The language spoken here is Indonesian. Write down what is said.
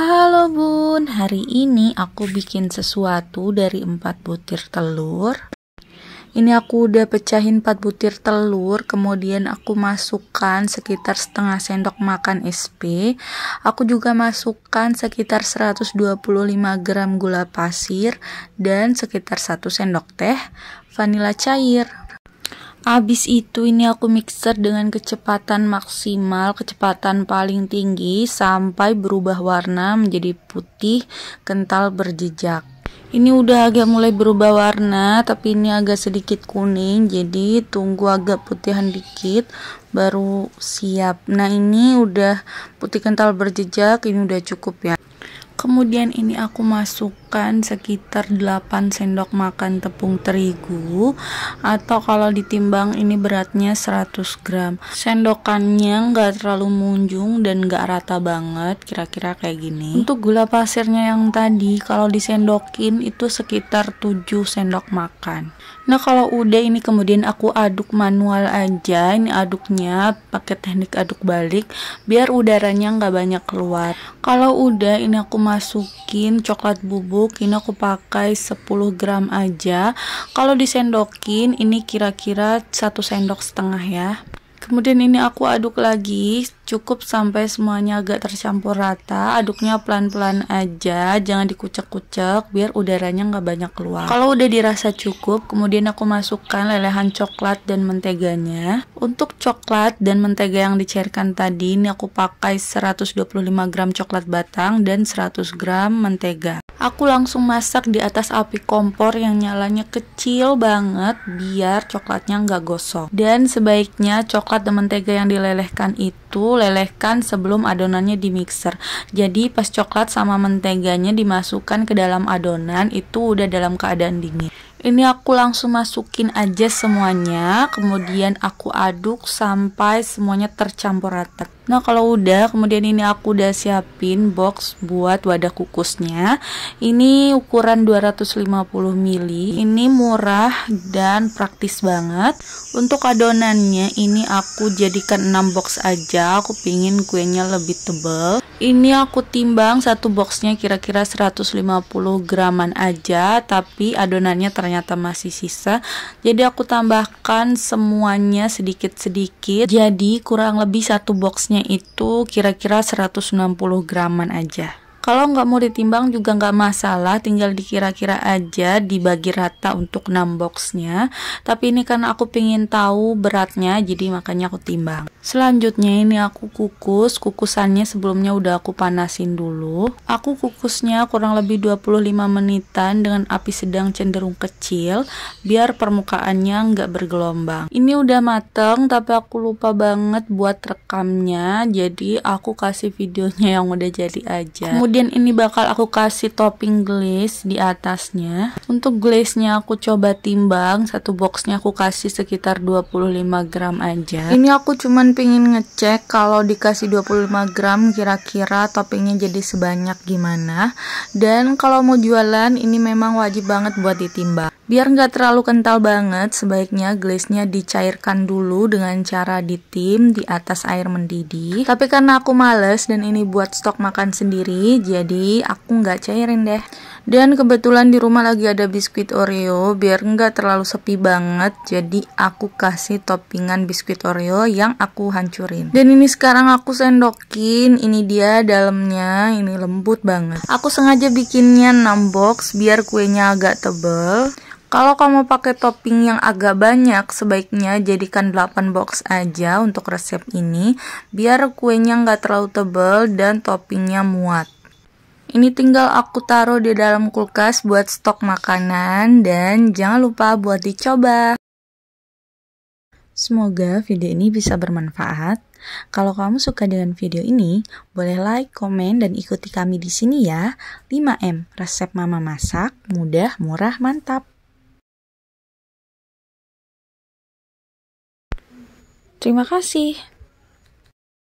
Halo bun, hari ini aku bikin sesuatu dari 4 butir telur Ini aku udah pecahin 4 butir telur Kemudian aku masukkan sekitar setengah sendok makan SP Aku juga masukkan sekitar 125 gram gula pasir Dan sekitar 1 sendok teh vanila cair Abis itu ini aku mixer dengan kecepatan maksimal, kecepatan paling tinggi sampai berubah warna menjadi putih kental berjejak. Ini udah agak mulai berubah warna, tapi ini agak sedikit kuning, jadi tunggu agak putihan dikit baru siap. Nah, ini udah putih kental berjejak, ini udah cukup ya. Kemudian ini aku masuk makan sekitar 8 sendok makan tepung terigu atau kalau ditimbang ini beratnya 100 gram sendokannya nggak terlalu munjung dan nggak rata banget kira-kira kayak gini untuk gula pasirnya yang tadi kalau disendokin itu sekitar 7 sendok makan nah kalau udah ini kemudian aku aduk manual aja ini aduknya pakai teknik aduk balik biar udaranya nggak banyak keluar kalau udah ini aku masukin coklat bubuk mangkuk ini aku pakai 10 gram aja kalau disendokin ini kira-kira satu sendok setengah ya kemudian ini aku aduk lagi cukup sampai semuanya agak tercampur rata aduknya pelan-pelan aja jangan dikucek-kucek biar udaranya nggak banyak keluar kalau udah dirasa cukup kemudian aku masukkan lelehan coklat dan menteganya untuk coklat dan mentega yang dicairkan tadi ini aku pakai 125 gram coklat batang dan 100 gram mentega Aku langsung masak di atas api kompor yang nyalanya kecil banget biar coklatnya nggak gosong. Dan sebaiknya coklat dan mentega yang dilelehkan itu lelehkan sebelum adonannya di mixer. Jadi pas coklat sama menteganya dimasukkan ke dalam adonan itu udah dalam keadaan dingin. Ini aku langsung masukin aja semuanya, kemudian aku aduk sampai semuanya tercampur rata. Nah kalau udah kemudian ini aku udah siapin box buat wadah kukusnya Ini ukuran 250 ml Ini murah dan praktis banget Untuk adonannya ini aku jadikan 6 box aja Aku pingin kuenya lebih tebel Ini aku timbang satu boxnya kira-kira 150 graman aja Tapi adonannya ternyata masih sisa Jadi aku tambahkan semuanya sedikit-sedikit Jadi kurang lebih satu boxnya itu kira-kira 160 graman aja. Kalau nggak mau ditimbang juga nggak masalah, tinggal dikira-kira aja dibagi rata untuk 6 boxnya. Tapi ini karena aku pengen tahu beratnya, jadi makanya aku timbang. Selanjutnya ini aku kukus, kukusannya sebelumnya udah aku panasin dulu. Aku kukusnya kurang lebih 25 menitan dengan api sedang cenderung kecil, biar permukaannya nggak bergelombang. Ini udah mateng, tapi aku lupa banget buat rekamnya, jadi aku kasih videonya yang udah jadi aja. Kemudian kemudian ini bakal aku kasih topping glaze di atasnya untuk glaze nya aku coba timbang satu box nya aku kasih sekitar 25 gram aja ini aku cuman pingin ngecek kalau dikasih 25 gram kira-kira toppingnya jadi sebanyak gimana dan kalau mau jualan ini memang wajib banget buat ditimbang biar nggak terlalu kental banget sebaiknya glaze-nya dicairkan dulu dengan cara ditim di atas air mendidih tapi karena aku males dan ini buat stok makan sendiri jadi aku nggak cairin deh. Dan kebetulan di rumah lagi ada biskuit Oreo, biar nggak terlalu sepi banget, jadi aku kasih toppingan biskuit Oreo yang aku hancurin. Dan ini sekarang aku sendokin, ini dia dalamnya, ini lembut banget. Aku sengaja bikinnya 6 box biar kuenya agak tebel. Kalau kamu pakai topping yang agak banyak, sebaiknya jadikan 8 box aja untuk resep ini, biar kuenya nggak terlalu tebal dan toppingnya muat. Ini tinggal aku taruh di dalam kulkas buat stok makanan dan jangan lupa buat dicoba. Semoga video ini bisa bermanfaat. Kalau kamu suka dengan video ini, boleh like, komen, dan ikuti kami di sini ya. 5M, resep mama masak, mudah, murah, mantap. Terima kasih.